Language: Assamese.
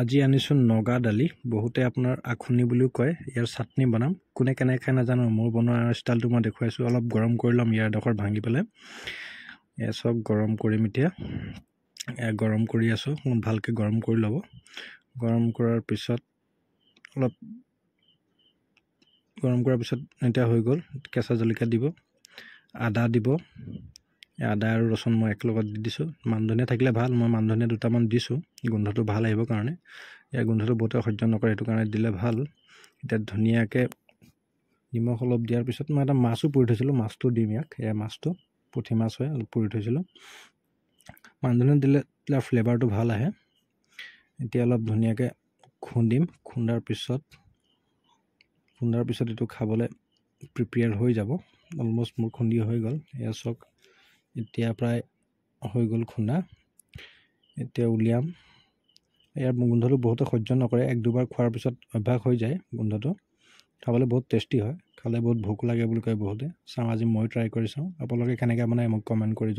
আজি আনিছোঁ নগা দালি বহুতে আপোনাৰ আখুনি বুলিও কয় ইয়াৰ চাটনি বনাম কোনে কেনেকৈ খাই নাজানো মোৰ বনোৱা ষ্টাইলটো মই দেখুৱাইছোঁ অলপ গৰম কৰি ল'ম ইয়াৰ ডোখৰ ভাঙি পেলাই চব গৰম কৰিম এতিয়া গৰম কৰি আছোঁ অলপ ভালকৈ গৰম কৰি ল'ব গৰম কৰাৰ পিছত অলপ গৰম কৰাৰ পিছত এতিয়া হৈ গ'ল কেঁচা জলকীয়া দিব আদা দিব আদা আৰু ৰচুন মই একেলগত দি দিছোঁ মানধনীয়া থাকিলে ভাল মই মানধনীয়া দুটামান দিছোঁ গোন্ধটো ভাল আহিবৰ কাৰণে ইয়াৰ গোন্ধটো বহুতে সহ্য নকৰে সেইটো কাৰণে দিলে ভাল এতিয়া ধুনীয়াকৈ নিমখ অলপ দিয়াৰ পিছত মই এটা মাছো পুৰি থৈছিলোঁ মাছটো দিম ইয়াক এয়া মাছটো পুঠি মাছ হয় অলপ পুৰি থৈছিলোঁ মানধনীয়া দিলে তাৰ ফ্লেভাৰটো ভাল আহে এতিয়া অলপ ধুনীয়াকৈ খুন্দিম খুন্দাৰ পিছত খুন্দাৰ পিছত এইটো খাবলৈ প্ৰিপেয়াৰ হৈ যাব অলমষ্ট মোৰ খুন্দি হৈ গ'ল এয়া চাওক এতিয়া প্ৰায় হৈ গ'ল খুন্দা এতিয়া উলিয়াম ইয়াৰ গোন্ধটো বহুতে সহ্য নকৰে এক দুবাৰ খোৱাৰ পিছত অভ্যাস হৈ যায় গোন্ধটো খাবলৈ বহুত টেষ্টি হয় খালে বহুত ভোক লাগে বুলি কয় বহুতে চাওঁ আজি ময়ো ট্ৰাই কৰি চাওঁ আপোনালোকে কেনেকৈ বনায় মোক কমেণ্ট কৰি জনাব